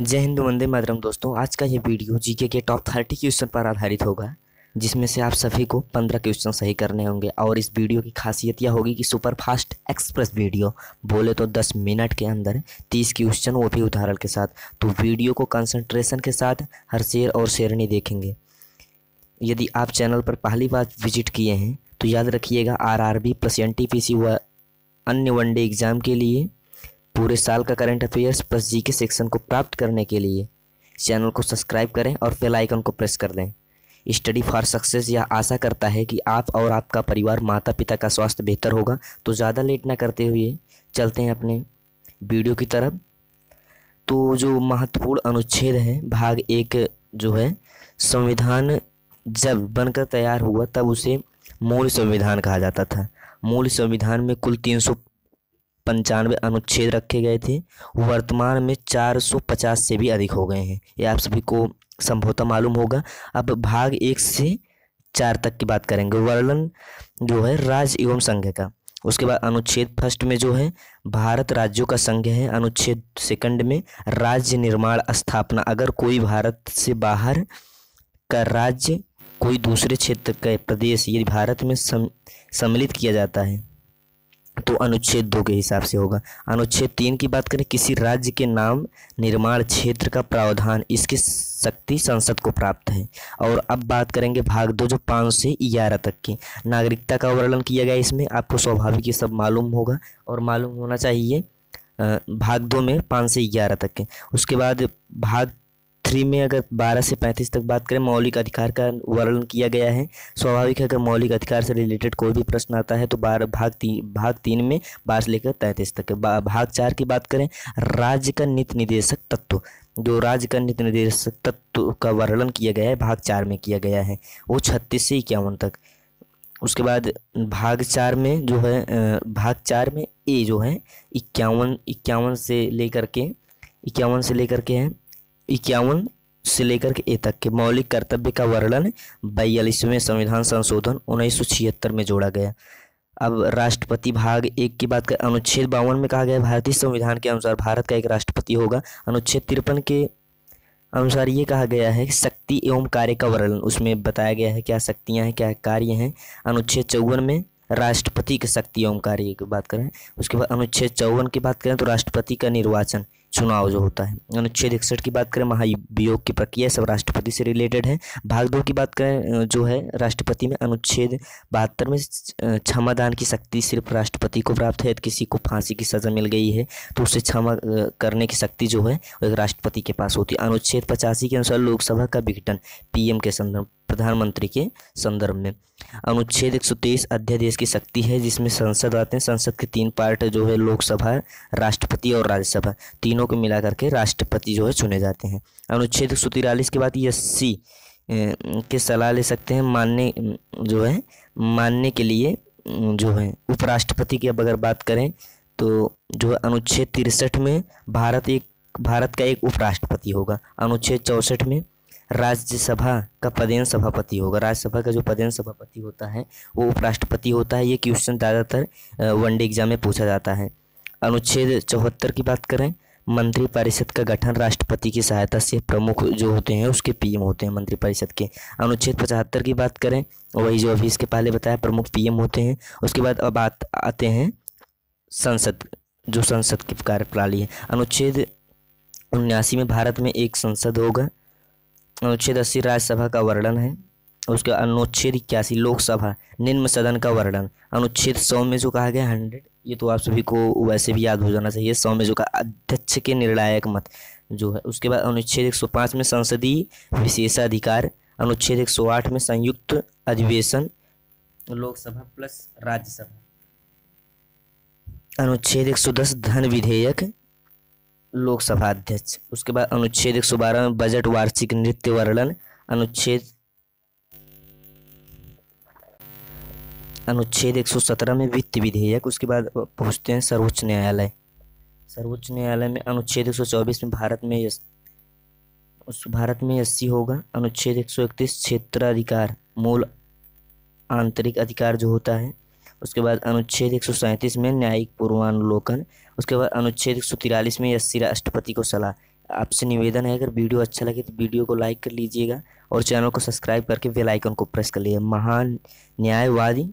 जय हिंद वंदे मातरम दोस्तों आज का ये वीडियो जीके के टॉप थर्टी क्वेश्चन पर आधारित होगा जिसमें से आप सभी को पंद्रह क्वेश्चन सही करने होंगे और इस वीडियो की खासियत यह होगी कि सुपर फास्ट एक्सप्रेस वीडियो बोले तो दस मिनट के अंदर तीस क्वेश्चन वो भी उदाहरण के साथ तो वीडियो को कंसंट्रेशन के साथ हर शेर और शेरनी देखेंगे यदि आप चैनल पर पहली बार विजिट किए हैं तो याद रखिएगा R R B plus N T P C व अन्य वनडे एग्ज़ाम के लिए पूरे साल का करंट अफेयर्स प्लस जी के सेक्शन को प्राप्त करने के लिए चैनल को सब्सक्राइब करें और बेल आइकन को प्रेस कर दें स्टडी फॉर सक्सेस यह आशा करता है कि आप और आपका परिवार माता पिता का स्वास्थ्य बेहतर होगा तो ज़्यादा लेट ना करते हुए चलते हैं अपने वीडियो की तरफ तो जो महत्वपूर्ण अनुच्छेद है भाग एक जो है संविधान जब बनकर तैयार हुआ तब उसे मूल संविधान कहा जाता था मूल संविधान में कुल तीन सौ पंचानवे अनुच्छेद रखे गए थे वर्तमान में 450 से भी अधिक हो गए हैं ये आप सभी को संभवतः मालूम होगा अब भाग एक से चार तक की बात करेंगे वर्णन जो है राज्य एवं संघ का उसके बाद अनुच्छेद फर्स्ट में जो है भारत राज्यों का संघ है अनुच्छेद सेकंड में राज्य निर्माण स्थापना अगर कोई भारत से बाहर का राज्य कोई दूसरे क्षेत्र का प्रदेश यदि भारत में सम, सम्मिलित किया जाता है तो अनुच्छेद दो के हिसाब से होगा अनुच्छेद तीन की बात करें किसी राज्य के नाम निर्माण क्षेत्र का प्रावधान इसकी शक्ति संसद को प्राप्त है और अब बात करेंगे भाग दो जो पाँच से ग्यारह तक की नागरिकता का वर्णन किया गया इसमें आपको स्वाभाविक ये सब मालूम होगा और मालूम होना चाहिए भाग दो में पाँच से ग्यारह तक के उसके बाद भाग थ्री में अगर बारह से पैंतीस तक बात करें मौलिक अधिकार का वर्णन किया गया है स्वाभाविक है अगर मौलिक अधिकार से रिलेटेड कोई भी प्रश्न आता है तो बारह भाग तीन भाग तीन में बारह से लेकर तैंतीस तक भाग चार की बात करें राज्य का नीति निदेशक तत्व जो राज्य का नीति निदेशक तत्व का वर्णन किया गया है भाग चार में किया गया है वो छत्तीस से इक्यावन तक उसके बाद भाग चार में जो है भाग चार में ए जो है इक्यावन इक्यावन से लेकर के इक्यावन से लेकर के हैं इक्यावन से लेकर के ए तक के मौलिक कर्तव्य का वर्णन बयालीसवें संविधान संशोधन उन्नीस में जोड़ा गया अब राष्ट्रपति भाग एक की बात कर अनुच्छेद बावन में कहा गया भारतीय संविधान के अनुसार भारत का एक राष्ट्रपति होगा अनुच्छेद तिरपन के अनुसार ये कहा गया है कि शक्ति एवं कार्य का वर्णन उसमें बताया गया है क्या शक्तियाँ हैं क्या कार्य हैं अनुच्छेद चौवन में राष्ट्रपति के शक्ति एवं कार्य की बात करें उसके बाद अनुच्छेद चौवन की बात करें तो राष्ट्रपति का निर्वाचन चुनाव जो होता है अनुच्छेद इकसठ की बात करें महाभियोग की प्रक्रिया सब राष्ट्रपति से रिलेटेड है भाग दो की बात करें जो है राष्ट्रपति में अनुच्छेद बहत्तर में क्षमादान की शक्ति सिर्फ राष्ट्रपति को प्राप्त है किसी को फांसी की सज़ा मिल गई है तो उसे क्षमा करने की शक्ति जो है एक राष्ट्रपति के पास होती है अनुच्छेद पचासी के अनुसार लोकसभा का विघटन पीएम के संदर्भ प्रधानमंत्री के संदर्भ में अनुच्छेद एक अध्यादेश की शक्ति है जिसमें संसद आते हैं संसद के तीन पार्ट जो है लोकसभा राष्ट्रपति और राज्यसभा तीनों को मिला करके राष्ट्रपति जो है चुने जाते हैं अनुच्छेद एक के बाद एस के सलाह ले सकते हैं मानने जो है मानने के लिए जो है उपराष्ट्रपति की अब अगर बात करें तो जो है अनुच्छेद तिरसठ में भारत एक भारत का एक उपराष्ट्रपति होगा अनुच्छेद चौंसठ में राज्यसभा का पदेन सभापति होगा राज्यसभा का जो पदेन सभापति होता है वो उपराष्ट्रपति होता है ये क्वेश्चन ज़्यादातर वनडे एग्जाम में पूछा जाता है अनुच्छेद चौहत्तर की बात करें मंत्रिपरिषद का गठन राष्ट्रपति की सहायता से प्रमुख जो होते हैं उसके पीएम होते हैं मंत्रिपरिषद के अनुच्छेद पचहत्तर की बात करें वही जो अभी इसके पहले बताया प्रमुख पीएम होते हैं उसके बाद अब बात आते हैं संसद जो संसद की कार्यप्रणाली है अनुच्छेद उन्यासी में भारत में एक संसद होगा अनुच्छेद अस्सी राज्यसभा का वर्णन है उसके अनुच्छेद इक्यासी लोकसभा निम्न सदन का वर्णन अनुच्छेद सौ में जो कहा गया हंड्रेड ये तो आप सभी को वैसे भी याद हो जाना चाहिए सौ में जो कहा अध्यक्ष के निर्णायक मत जो है उसके बाद अनुच्छेद एक सौ पाँच में संसदीय विशेषाधिकार अनुच्छेद एक सौ आठ में संयुक्त अधिवेशन लोकसभा प्लस राज्यसभा अनुच्छेद एक सौ दस धन विधेयक लोकसभा अध्यक्ष उसके बाद अनुच्छेद एक सौ बारह में बजट वार्षिक नृत्य वर्णन अनुच्छेद अनुच्छेद सत्रह में वित्त विधेयक उसके बाद पहुंचते हैं सर्वोच्च न्यायालय सर्वोच्च न्यायालय में अनुच्छेद चौबीस में भारत में यस उस भारत में अस्सी होगा अनुच्छेद एक क्षेत्र क्षेत्राधिकार मूल आंतरिक अधिकार जो होता है उसके बाद अनुच्छेद एक में न्यायिक पूर्वानुलोकन उसके बाद अनुच्छेद एक में अस्सी राष्ट्रपति को सलाह आपसे निवेदन है अगर वीडियो अच्छा लगे तो वीडियो को लाइक कर लीजिएगा और चैनल को सब्सक्राइब करके बेल आइकन को प्रेस कर लीजिए महान न्यायवादी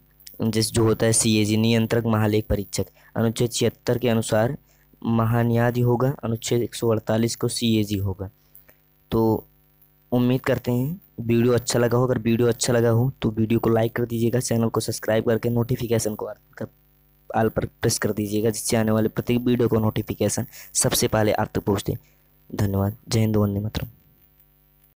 जिस जो होता है सी ए जी नियंत्रक महालेख परीक्षक अनुच्छेद छिहत्तर के अनुसार महान्यायी होगा अनुच्छेद अड़तालीस को सी ए जी होगा तो उम्मीद करते हैं वीडियो अच्छा लगा हो अगर वीडियो अच्छा लगा हो तो वीडियो को लाइक कर दीजिएगा चैनल को सब्सक्राइब करके नोटिफिकेशन को आल पर प्रेस कर दीजिएगा जिससे आने वाले प्रत्येक वीडियो को नोटिफिकेशन सबसे पहले आप तक पहुँचते धन्यवाद जय हिंद वंदे मातरम